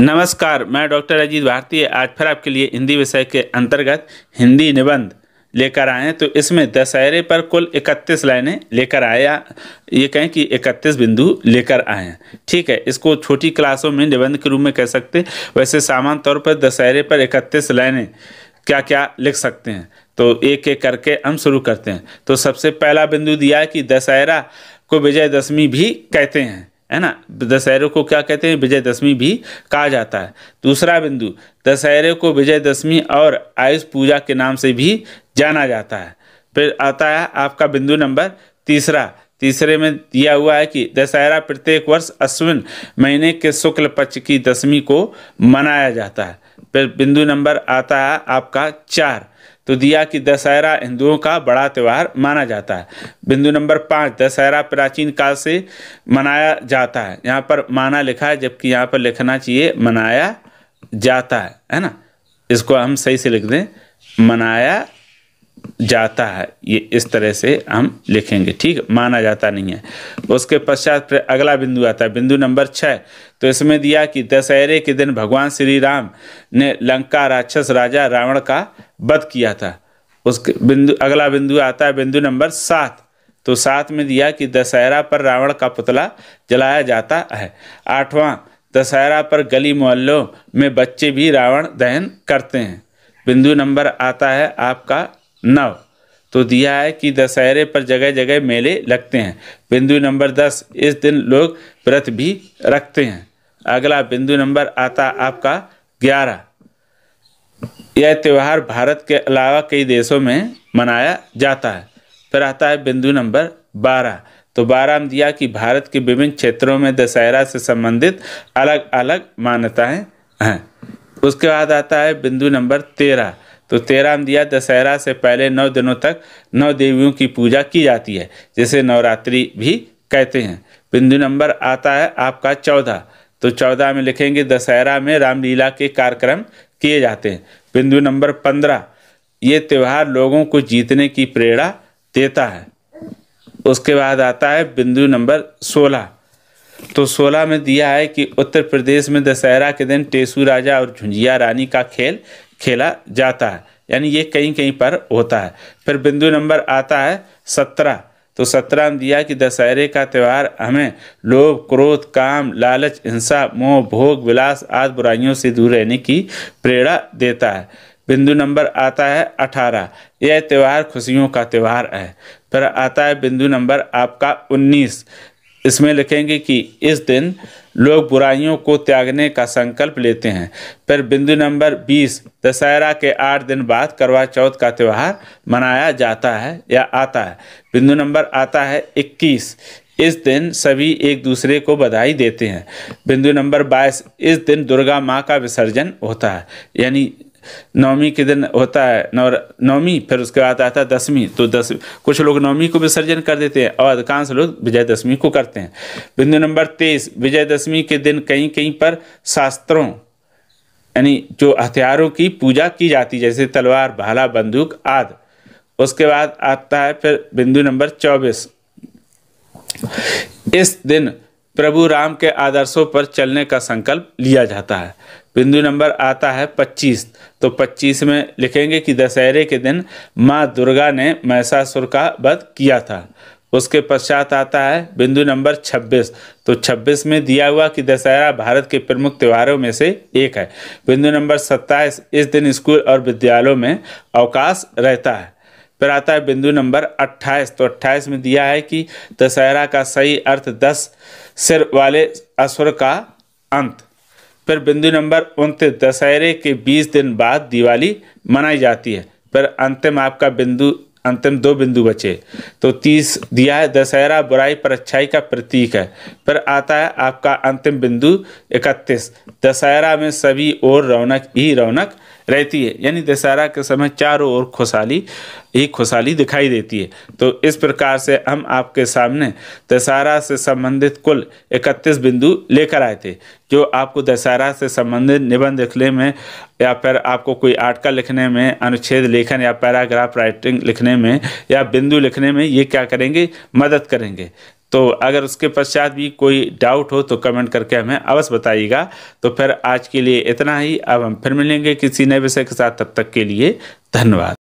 नमस्कार मैं डॉक्टर अजीत भारती आज फिर आपके लिए हिंदी विषय के अंतर्गत हिंदी निबंध लेकर आए तो इसमें दशहरे पर कुल 31 लाइनें लेकर आया ये कहें कि 31 बिंदु लेकर आए ठीक है इसको छोटी क्लासों में निबंध के रूप में कह सकते वैसे सामान्य तौर पर दशहरे पर 31 लाइनें क्या क्या लिख सकते हैं तो एक एक करके हम शुरू करते हैं तो सबसे पहला बिंदु दिया है कि दशहरा को विजयदशमी भी कहते हैं है ना दशहरे को क्या कहते हैं विजयदशमी भी कहा जाता है दूसरा बिंदु दशहरे को विजयदशमी और आयुष पूजा के नाम से भी जाना जाता है फिर आता है आपका बिंदु नंबर तीसरा तीसरे में दिया हुआ है कि दशहरा प्रत्येक वर्ष अश्विन महीने के शुक्ल पक्ष की दशमी को मनाया जाता है फिर बिंदु नंबर आता है आपका चार तो दिया कि दशहरा हिंदुओं का बड़ा त्यौहार माना जाता है बिंदु नंबर पाँच दशहरा प्राचीन काल से मनाया जाता है यहाँ पर माना लिखा है जबकि यहाँ पर लिखना चाहिए मनाया जाता है है ना इसको हम सही से लिख दें मनाया जाता है ये इस तरह से हम लिखेंगे ठीक माना जाता नहीं है उसके पश्चात फिर अगला बिंदु आता है बिंदु नंबर छः तो इसमें दिया कि दशहरे के दिन भगवान श्री राम ने लंका राक्षस राजा रावण का वध किया था उसके बिंदु अगला बिंदु आता है बिंदु नंबर सात तो सात में दिया कि दशहरा पर रावण का पुतला जलाया जाता है आठवां दशहरा पर गली मोहल्लों में बच्चे भी रावण दहन करते हैं बिंदु नंबर आता है आपका नौ तो दिया है कि दशहरे पर जगह जगह मेले लगते हैं बिंदु नंबर दस इस दिन लोग व्रत भी रखते हैं अगला बिंदु नंबर आता आपका ग्यारह यह त्यौहार भारत के अलावा कई देशों में मनाया जाता है फिर आता है बिंदु नंबर बारह तो बारह में दिया कि भारत के विभिन्न क्षेत्रों में दशहरा से संबंधित अलग अलग मान्यताएँ हैं उसके बाद आता है बिंदु नंबर तेरह तो तेरह दिया दशहरा से पहले नौ दिनों तक नौ देवियों की पूजा की जाती है जिसे नवरात्रि भी कहते हैं बिंदु नंबर आता है आपका चौदह तो चौदह में लिखेंगे दशहरा में रामलीला के कार्यक्रम किए जाते हैं बिंदु नंबर पंद्रह ये त्यौहार लोगों को जीतने की प्रेरणा देता है उसके बाद आता है बिंदु नंबर सोलह तो सोलह में दिया है कि उत्तर प्रदेश में दशहरा के दिन टेसू राजा और झुंझिया रानी का खेल खेला जाता है यानी ये कहीं कहीं पर होता है फिर बिंदु नंबर आता है सत्रह तो सत्रह में दिया कि दशहरे का त्यौहार हमें लोभ क्रोध काम लालच हिंसा मोह भोग विलास आदि बुराइयों से दूर रहने की प्रेरणा देता है बिंदु नंबर आता है अठारह यह त्यौहार खुशियों का त्यौहार है फिर आता है बिंदु नंबर आपका उन्नीस इसमें लिखेंगे कि इस दिन लोग बुराइयों को त्यागने का संकल्प लेते हैं फिर बिंदु नंबर 20 दशहरा के आठ दिन बाद करवा चौथ का त्यौहार मनाया जाता है या आता है बिंदु नंबर आता है 21 इस दिन सभी एक दूसरे को बधाई देते हैं बिंदु नंबर 22 इस दिन दुर्गा माँ का विसर्जन होता है यानी नवमी के दिन होता है नव नवमी फिर उसके बाद आता है दसवीं तो दस कुछ लोग नवमी को विसर्जन कर देते हैं और अधिकांश लोग विजयदशमी को करते हैं बिंदु नंबर तेईस विजयदशमी के दिन कहीं कहीं पर शास्त्रों यानी जो हथियारों की पूजा की जाती है जैसे तलवार भाला बंदूक आदि उसके बाद आता है फिर बिंदु नंबर चौबीस इस दिन प्रभु राम के आदर्शों पर चलने का संकल्प लिया जाता है बिंदु नंबर आता है 25 तो 25 में लिखेंगे कि दशहरे के दिन माँ दुर्गा ने महसासुर का वध किया था उसके पश्चात आता है बिंदु नंबर 26 तो 26 में दिया हुआ कि दशहरा भारत के प्रमुख त्योहारों में से एक है बिंदु नंबर 27 इस दिन स्कूल और विद्यालयों में अवकाश रहता है फिर आता है बिंदु नंबर 28 तो 28 में दिया है कि दशहरा का सही अर्थ दस सिर वाले असुर का अंत फिर बिंदु नंबर उनतीस दशहरे के बीस दिन बाद दिवाली मनाई जाती है फिर अंतिम आपका बिंदु अंतिम दो बिंदु बचे तो तीस दिया है दशहरा बुराई पर अच्छाई का प्रतीक है फिर आता है आपका अंतिम बिंदु इकतीस दशहरा में सभी और रौनक ही रौनक रहती है यानी दशहरा के समय चारों ओर खुशहाली ही खुशहाली दिखाई देती है तो इस प्रकार से हम आपके सामने दशहरा से संबंधित कुल 31 बिंदु लेकर आए थे जो आपको दशहरा से संबंधित निबंध लिखने में या फिर आपको कोई आर्टिकल लिखने में अनुच्छेद लेखन या पैराग्राफ राइटिंग लिखने में या बिंदु लिखने में ये क्या करेंगे मदद करेंगे तो अगर उसके पश्चात भी कोई डाउट हो तो कमेंट करके हमें अवश्य बताइएगा तो फिर आज के लिए इतना ही अब हम फिर मिलेंगे किसी नए विषय के साथ तब तक के लिए धन्यवाद